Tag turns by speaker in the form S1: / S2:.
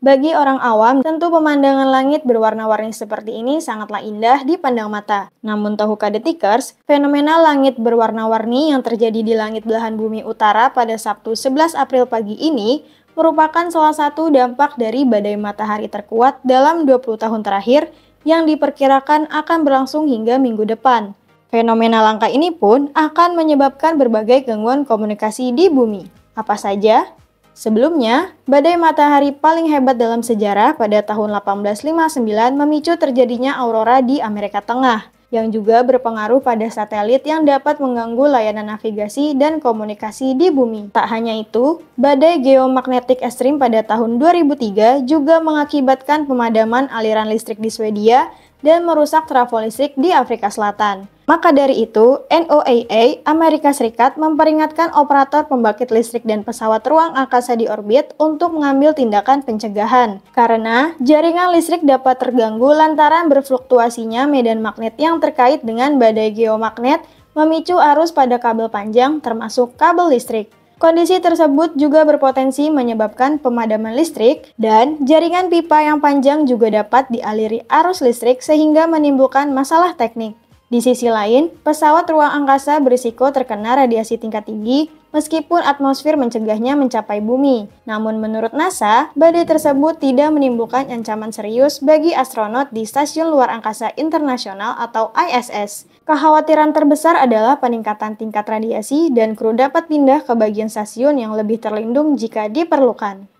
S1: Bagi orang awam, tentu pemandangan langit berwarna-warni seperti ini sangatlah indah di pandang mata. Namun tahukah detikers, fenomena langit berwarna-warni yang terjadi di langit belahan bumi utara pada Sabtu 11 April pagi ini merupakan salah satu dampak dari badai matahari terkuat dalam 20 tahun terakhir yang diperkirakan akan berlangsung hingga minggu depan. Fenomena langka ini pun akan menyebabkan berbagai gangguan komunikasi di bumi. Apa saja? Sebelumnya, badai matahari paling hebat dalam sejarah pada tahun 1859 memicu terjadinya aurora di Amerika Tengah, yang juga berpengaruh pada satelit yang dapat mengganggu layanan navigasi dan komunikasi di bumi. Tak hanya itu, badai geomagnetik ekstrim pada tahun 2003 juga mengakibatkan pemadaman aliran listrik di Swedia dan merusak trafo listrik di Afrika Selatan. Maka dari itu, NOAA Amerika Serikat memperingatkan operator pembangkit listrik dan pesawat ruang angkasa di orbit untuk mengambil tindakan pencegahan. Karena jaringan listrik dapat terganggu lantaran berfluktuasinya medan magnet yang terkait dengan badai geomagnet memicu arus pada kabel panjang termasuk kabel listrik. Kondisi tersebut juga berpotensi menyebabkan pemadaman listrik dan jaringan pipa yang panjang juga dapat dialiri arus listrik sehingga menimbulkan masalah teknik. Di sisi lain, pesawat ruang angkasa berisiko terkena radiasi tingkat tinggi meskipun atmosfer mencegahnya mencapai bumi. Namun menurut NASA, badai tersebut tidak menimbulkan ancaman serius bagi astronot di Stasiun Luar Angkasa Internasional atau ISS. Kekhawatiran terbesar adalah peningkatan tingkat radiasi dan kru dapat pindah ke bagian stasiun yang lebih terlindung jika diperlukan.